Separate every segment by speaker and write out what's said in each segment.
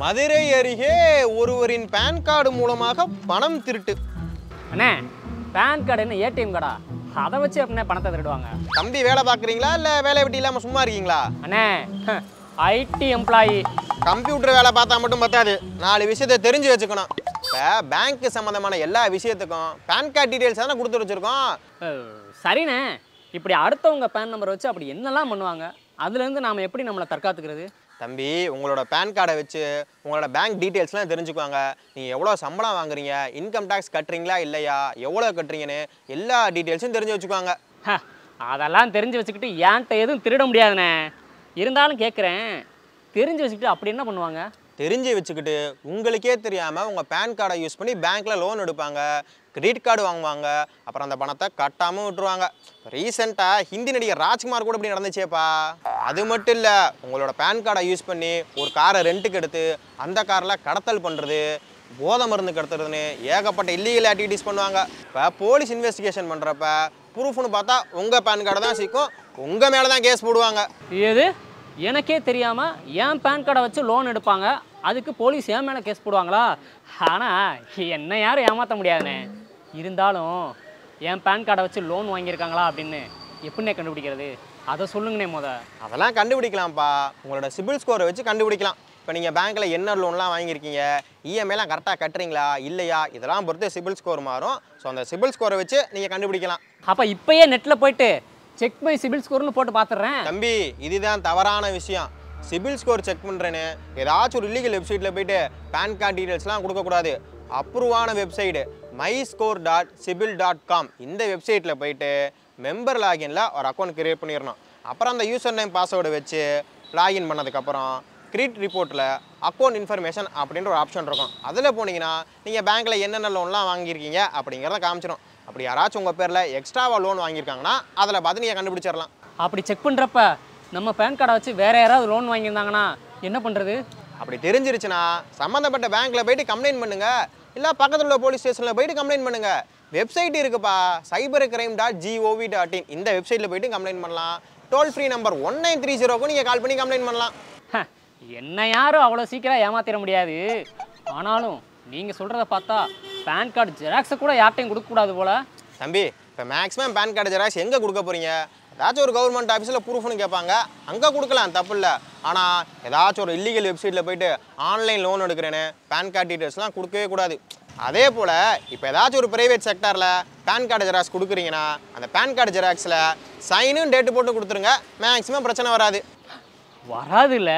Speaker 1: மதுரை அருகே ஒருவரின் pan card மூலமாக பணம் திருட்டு அண்ணே பேன் கார்டு என்ன ஏடிஎம் கார்டா அதை வச்சு அப்படின்னா பணத்தை திருடுவாங்க தம்பி வேலை பார்க்குறீங்களா
Speaker 2: இல்லை வேலை எப்படி இல்லாமல் சும்மா இருக்கீங்களா அண்ணே ஐடி எம்ப்ளாயி கம்ப்யூட்டர் வேலை பார்த்தா மட்டும் பத்தாது நாலு விஷயத்தை தெரிஞ்சு வச்சுக்கணும் இப்போ பேங்க்கு சம்மந்தமான எல்லா விஷயத்துக்கும் பேன் கார்டு டீட்டெயில்ஸ் தானே கொடுத்து வச்சுருக்கோம் சரிண்ணே இப்படி அடுத்தவங்க பேன் நம்பர் வச்சு அப்படி என்னெல்லாம் பண்ணுவாங்க அதுலேருந்து நாம் எப்படி நம்மளை தற்காத்துக்கிறது தம்பி உங்களோட பேன் கார்டை வச்சு உங்களோட பேங்க் டீட்டெயில்ஸ்லாம் தெரிஞ்சுக்குவாங்க நீங்கள் எவ்வளோ சம்பளம் வாங்குறீங்க இன்கம் டேக்ஸ் கட்டுறீங்களா இல்லையா எவ்வளோ கட்டுறீங்கன்னு எல்லா டீட்டெயில்ஸும் தெரிஞ்சு வச்சுக்குவாங்க அதெல்லாம் தெரிஞ்சு வச்சுக்கிட்டு
Speaker 1: ஏன்ட்ட எதுவும் திருட முடியாதுண்ணே இருந்தாலும் கேட்குறேன் தெரிஞ்சு வச்சுக்கிட்டு அப்படி என்ன பண்ணுவாங்க
Speaker 2: தெரிஞ்சு வச்சுக்கிட்டு உங்களுக்கே தெரியாமல் உங்கள் பேன் கார்டை யூஸ் பண்ணி பேங்க்கில் லோன் எடுப்பாங்க கிரெடிட் கார்டு வாங்குவாங்க அப்புறம் அந்த பணத்தை கட்டாமல் விட்டுருவாங்க ரீசெண்டாக ஹிந்தி நடிகர் ராஜ்குமார் கூட இப்படி நடந்துச்சேப்பா அது மட்டும் இல்லை உங்களோட பேன் கார்டை யூஸ் பண்ணி ஒரு காரை ரெண்ட்டுக்கு எடுத்து அந்த காரில் கடத்தல் பண்ணுறது போதை மருந்து கடத்துறதுன்னு ஏகப்பட்ட இல்லீகல் ஆக்டிவிட்டீஸ் பண்ணுவாங்க இப்போ போலீஸ் இன்வெஸ்டிகேஷன் பண்ணுறப்ப ப்ரூஃப்னு பார்த்தா உங்கள் பேன் கார்டை தான் சிக்கும் உங்கள் மேலே தான் கேஸ் போடுவாங்க
Speaker 1: இது எனக்கே தெரியாமல் ஏன் பேன் கார்டை வச்சு லோன் எடுப்பாங்க அதுக்கு போலீஸ் ஏன் மேலே கேஸ் போடுவாங்களா ஆனால் என்ன யாரும் ஏமாற்ற முடியாதுன்னு இருந்தாலும் என் பேன் கார்டை வச்சு லோன் வாங்கியிருக்காங்களா அப்படின்னு எப்படின்னே கண்டுபிடிக்கிறது
Speaker 2: அதை சொல்லுங்கண்ணே முத அதெல்லாம் கண்டுபிடிக்கலாம்ப்பா உங்களோட சிபில் ஸ்கோரை வச்சு கண்டுபிடிக்கலாம் இப்போ நீங்கள் பேங்க்கில் என்ன லோன்லாம் வாங்கியிருக்கீங்க இஎம்ஐலாம் e கரெக்டாக கட்டுறீங்களா இல்லையா இதெல்லாம் பொறுத்து சிபில் ஸ்கோர் மாறும் ஸோ அந்த சிபில் ஸ்கோரை வச்சு நீங்கள் கண்டுபிடிக்கலாம் அப்போ இப்போயே நெட்டில் போயிட்டு செக் பை சிபில் ஸ்கோர்னு போட்டு பார்த்துட்றேன் தம்பி இதுதான் தவறான விஷயம் சிபில் ஸ்கோர் செக் பண்ணுறேன்னு ஏதாச்சும் ஒரு இல்லீகல் வெப்சைட்டில் போயிட்டு பேன் கார்டு டீட்டெயில்ஸ்லாம் கொடுக்கக்கூடாது அப்ரூவான website my score dot CIBIL dot com இந்த வெப்சைட்டில் போயிட்டு மெம்பர் லாகினில் ஒரு அக்கௌண்ட் க்ரியேட் பண்ணிடணும் அப்புறம் அந்த யூசர் நேம் பாஸ்வேர்டு வச்சு லாகின் பண்ணதுக்கப்புறம் கிரெடிட் ரிப்போர்ட்டில் அக்கௌண்ட் இன்ஃபர்மேஷன் அப்படின்ற ஒரு ஆப்ஷன் இருக்கும் அதில் போனீங்கன்னா நீங்கள் பேங்க்கில் என்னென்ன லோன்லாம் வாங்கியிருக்கீங்க அப்படிங்கிறத காமிச்சிடும் அப்படி யாராச்சும் உங்கள் பேரில் எக்ஸ்ட்ராவாக லோன் வாங்கியிருக்காங்கன்னா அதில் பார்த்து நீங்கள் கண்டுபிடிச்சிடலாம் அப்படி செக் பண்ணுறப்ப நம்ம பேன் கார்டை வச்சு வேறு யாராவது லோன் வாங்கியிருந்தாங்கன்னா என்ன பண்ணுறது அப்படி தெரிஞ்சிருச்சுன்னா சம்மந்தப்பட்ட பேங்க்கில் போயிட்டு கம்ப்ளைண்ட் பண்ணுங்கள் இல்லை பக்கத்தில் உள்ள போலீஸ் ஸ்டேஷனில் போயிட்டு கம்ப்ளைண்ட் பண்ணுங்கள் வெப்சைட் இருக்குப்பா cyber crime dot GOV dot in இந்த வெப்சைட்டில் போயிட்டு கம்ப்ளைண்ட் பண்ணலாம் toll free number one nine three ஜீரோக்கும் நீங்கள் கால் பண்ணி கம்ப்ளைண்ட் பண்ணலாம்
Speaker 1: என்ன யாரும் அவ்வளோ சீக்கிரம் ஏமாத்திர முடியாது ஆனாலும் நீங்கள் சொல்கிறத பார்த்தா பேன் கார்டு ஜெராக்ஸை கூட யார்ட்டையும்
Speaker 2: கொடுக்கக்கூடாது போல் தம்பி இப்போ மேக்ஸிமம் பேன் கார்டு ஜெராக்ஸ் எங்கே கொடுக்க போகிறீங்க ஏதாச்சும் ஒரு கவர்மெண்ட் ஆஃபீஸில் ப்ரூஃப்னு கேட்பாங்க அங்கே கொடுக்கலாம் தப்பு இல்லை ஆனால் ஏதாச்சும் ஒரு இல்லீகல் வெப்சைட்டில் போயிட்டு ஆன்லைன் லோன் எடுக்கிறேன்னு பேன் கார்டு டீட்டெயில்ஸ்லாம் கொடுக்கவே கூடாது அதே போல் இப்போ ஏதாச்சும் ஒரு ப்ரைவேட் செக்டரில் பேன் கார்டு ஜெராக்ஸ் கொடுக்குறீங்கன்னா அந்த பேன் கார்டு ஜெராக்ஸில் சைனும் டேட்டு போட்டு கொடுத்துருங்க மேக்ஸிமம் பிரச்சனை வராது வராதுல்ல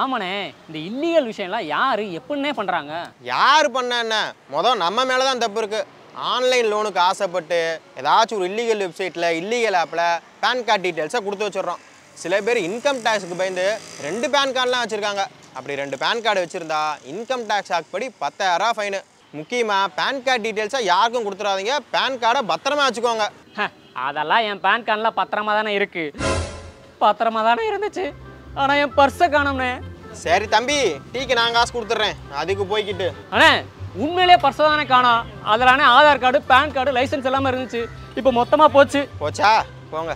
Speaker 1: ஆமாண்ணே இந்த இல்லீகல்
Speaker 2: விஷயம்லாம் யார் எப்படின்னே பண்ணுறாங்க யார் பண்ண என்ன மொதல் நம்ம மேலே தான் தப்பு இருக்குது ஆன்லைன் லோனுக்கு ஆசைப்பட்டு ஏதாச்சும் ஒரு இல்லீகல் வெப்சைட்டில் இல்லீகல் ஆப்பில் பேன் கார்டு டீட்டெயில்ஸை கொடுத்து வச்சிடுறோம் சில பேர் இன்கம் டேக்ஸுக்கு பயந்து ரெண்டு பேன் கார்டெலாம் வச்சுருக்காங்க அப்படி ரெண்டு பேன் கார்டு வச்சுருந்தா இன்கம் டேக்ஸ் ஆக்ட் படி பத்தாயிரம் ஃபைனு முக்கியமாக பேன் கார்டு டீட்டெயில்ஸாக யாருக்கும் கொடுத்துடாதீங்க பேன் கார்டை பத்திரமா வச்சுக்கோங்க அதெல்லாம்
Speaker 1: என் பேன் கார்டில் பத்திரமா தானே இருக்குது பத்திரமா தானே இருந்துச்சு ஆனால் என் பர்ஸை காணோம்னே சரி தம்பி
Speaker 2: டீக்கு நான் காசு கொடுத்துட்றேன் அதுக்கு போய்கிட்டு
Speaker 1: அண்ணே உண்மையிலே பர்ஸை தானே காணோம் அதில் Aadhaar
Speaker 2: card PAN card license எல்லாமே இருந்துச்சு இப்போ மொத்தமாக போச்சு போச்சா போங்க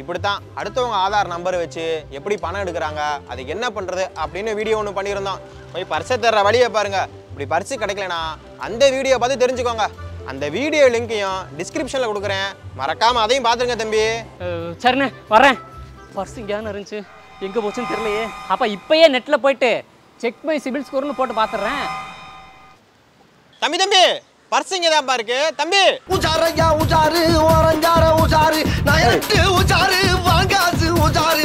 Speaker 2: இப்படி தான் அடுத்தவங்க ஆதார் நம்பர் வச்சு எப்படி பணம் எடுக்கிறாங்க அது என்ன பண்ணுறது அப்படின்னு வீடியோ ஒன்று பண்ணியிருந்தோம் போய் பரிசை தர்ற வழியை பாருங்கள் இப்படி பரிசு கிடைக்கலனா அந்த வீடியோ பார்த்து தெரிஞ்சுக்கோங்க அந்த வீடியோ லிங்க்கையும் டிஸ்கிரிப்ஷனில் கொடுக்குறேன் மறக்காமல் அதையும் பார்த்துருங்க தம்பி சரிண்ணே
Speaker 1: வரேன் பர்சு இங்கேயான இருந்துச்சு எங்கே போச்சுன்னு தெரியலையே அப்போ இப்போயே நெட்டில் போயிட்டு செக் பை சிபில் ஸ்கோர்னு போட்டு பார்த்துட்றேன்
Speaker 2: தம்பி தம்பி பர்சு இங்கே தான் பாருக்கு தம்பி உஜாரையா உஜாரு ஓரஞ்சார உஜாரு நான் எனக்கு உஜாரு வாங்காது உஜாரு